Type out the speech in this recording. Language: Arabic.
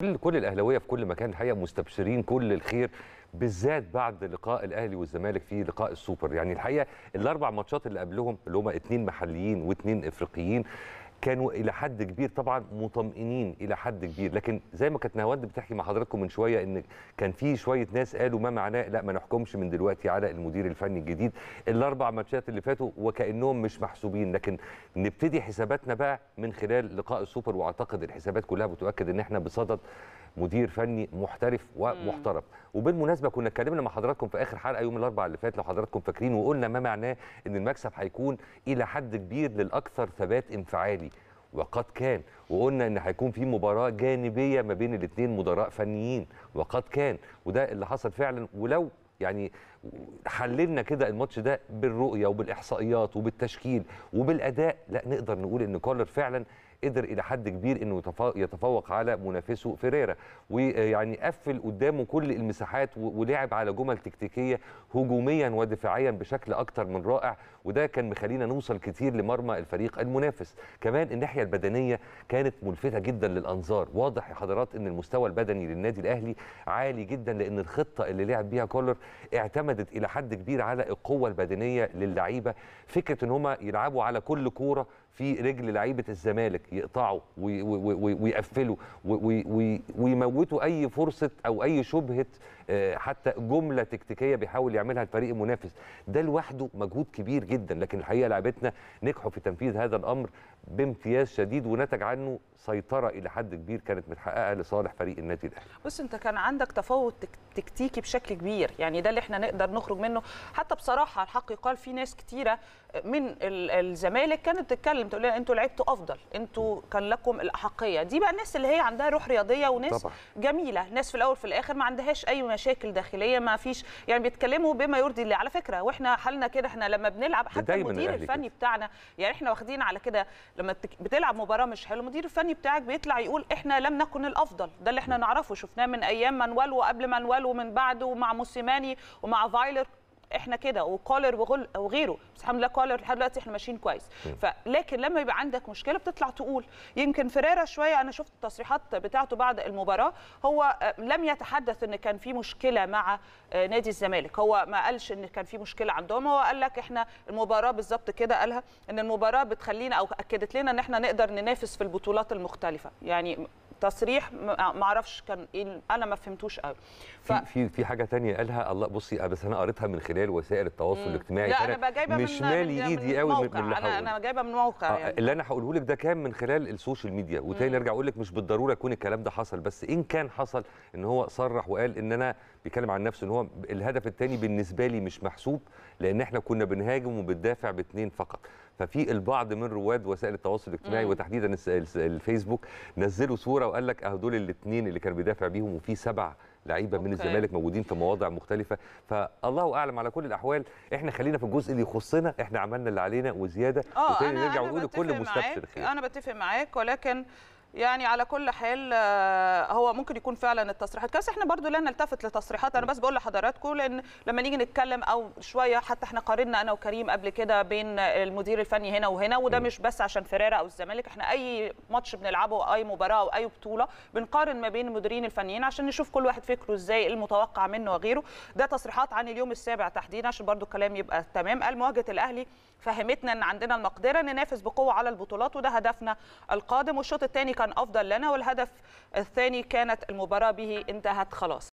كل كل الاهلاويه في كل مكان الحقيقه مستبشرين كل الخير بالذات بعد لقاء الاهلي والزمالك في لقاء السوبر يعني الحقيقه الاربع ماتشات اللي قبلهم اللي هما اثنين محليين واثنين افريقيين كانوا الى حد كبير طبعا مطمئنين الى حد كبير لكن زي ما كانت نهاوند بتحكي مع حضراتكم من شويه ان كان في شويه ناس قالوا ما معناه لا ما نحكمش من دلوقتي على المدير الفني الجديد الاربع ماتشات اللي فاتوا وكانهم مش محسوبين لكن نبتدي حساباتنا بقى من خلال لقاء السوبر واعتقد الحسابات كلها بتؤكد ان احنا بصدد مدير فني محترف ومحترم وبالمناسبه كنا اتكلمنا مع حضراتكم في اخر حلقه يوم الاربعاء اللي فات لو حضراتكم فاكرين وقلنا ما معناه ان المكسب هيكون الى حد كبير للاكثر ثبات انفعالي وقد كان وقلنا ان هيكون في مباراه جانبيه ما بين الاثنين مدراء فنيين وقد كان وده اللي حصل فعلا ولو يعني حللنا كده الماتش ده بالرؤيه وبالاحصائيات وبالتشكيل وبالاداء لا نقدر نقول ان كولر فعلا قدر الى حد كبير انه يتفوق على منافسه فيريرا ويعني قفل قدامه كل المساحات ولعب على جمل تكتيكيه هجوميا ودفاعيا بشكل اكتر من رائع وده كان مخلينا نوصل كتير لمرمى الفريق المنافس كمان الناحيه البدنيه كانت ملفته جدا للانظار واضح يا حضرات ان المستوى البدني للنادي الاهلي عالي جدا لان الخطه اللي لعب بيها كولر اعتمد اعتمدت الى حد كبير على القوه البدنيه للعيبه فكره ان هم يلعبوا على كل كوره في رجل لعيبه الزمالك يقطعوا ويقفلوا ويموتوا اي فرصه او اي شبهه آه، حتى جمله تكتيكيه بيحاول يعملها الفريق المنافس ده لوحده مجهود كبير جدا لكن الحقيقه لعبتنا نجحوا في تنفيذ هذا الامر بامتياز شديد ونتج عنه سيطره الى حد كبير كانت متحققه لصالح فريق النادي الاهلي بص انت كان عندك تفاوت تكتيكي بشكل كبير يعني ده اللي احنا نقدر نقدر نخرج منه حتى بصراحه الحق يقال في ناس كتيره من الزمالك كانت بتتكلم تقول لنا انتوا لعبتوا افضل انتوا كان لكم الاحقيه دي بقى الناس اللي هي عندها روح رياضيه وناس طبعا. جميله ناس في الاول في الاخر ما عندهاش اي مشاكل داخليه ما فيش يعني بيتكلموا بما يرضي الله على فكره واحنا حالنا كده احنا لما بنلعب حتى المدير الفني كده. بتاعنا يعني احنا واخدين على كده لما بتلعب مباراه مش حلوه المدير الفني بتاعك بيطلع يقول احنا لم نكن الافضل ده اللي احنا نعرفه شفناه من ايام مانويل وقبل مانويل ومن بعده ومع موسيماني ومع فايلر احنا كده وكولر وغيره بس الحمد لله كولر لحد دلوقتي احنا ماشيين كويس فلكن لما يبقى عندك مشكله بتطلع تقول يمكن فريرا شويه انا شفت التصريحات بتاعته بعد المباراه هو آه، لم يتحدث ان كان في مشكله مع آه، نادي الزمالك هو ما قالش ان كان في مشكله عندهم هو قال لك احنا المباراه بالظبط كده قالها ان المباراه بتخلينا او اكدت لنا ان احنا نقدر ننافس في البطولات المختلفه يعني تصريح ما اعرفش كان ايه انا ما فهمتوش قوي ف... في في حاجه ثانيه قالها الله بصي آه، بس انا قريتها من خلال وسائل التواصل مم. الاجتماعي لا انا جايبه مش مالي ايدي قوي من, من اللي انا انا جايبه من موقع آه يعني. اللي انا هقوله لك ده كان من خلال السوشيال ميديا وتاني ارجع اقول لك مش بالضروره يكون الكلام ده حصل بس ان كان حصل ان هو صرح وقال ان انا بيتكلم عن نفسه ان هو الهدف الثاني بالنسبه لي مش محسوب لان احنا كنا بنهاجم وبندافع باثنين فقط ففي البعض من رواد وسائل التواصل الاجتماعي وتحديدا الفيسبوك نزلوا صوره وقال لك هدول الاثنين اللي كان بيدافع بيهم وفي سبع لعيبه من الزمالك موجودين في مواضع مختلفه فالله اعلم على كل الاحوال احنا خلينا في الجزء اللي يخصنا احنا عملنا اللي علينا وزياده آه، وتاني نرجع ونقول لكل مستبشر خير انا بتفق معاك ولكن يعني على كل حال آه، هو ممكن يكون فعلا التصريحات كاس احنا برضو لا نلتفت لتصريحات انا بس بقول لحضراتكم لان لما نيجي نتكلم او شويه حتى احنا قارنا انا وكريم قبل كده بين المدير الفني هنا وهنا وده مش بس عشان فرارة او الزمالك احنا اي ماتش بنلعبه او اي مباراه او اي بطوله بنقارن ما بين المديرين الفنيين عشان نشوف كل واحد فكره ازاي المتوقع منه وغيره ده تصريحات عن اليوم السابع تحديدا عشان برضو الكلام يبقى تمام قال مواجهه الاهلي فهمتنا ان عندنا المقدره ننافس بقوه على البطولات وده هدفنا القادم والشوط الثاني كان افضل لنا والهدف الثاني كانت المباراه به انتهت خلاص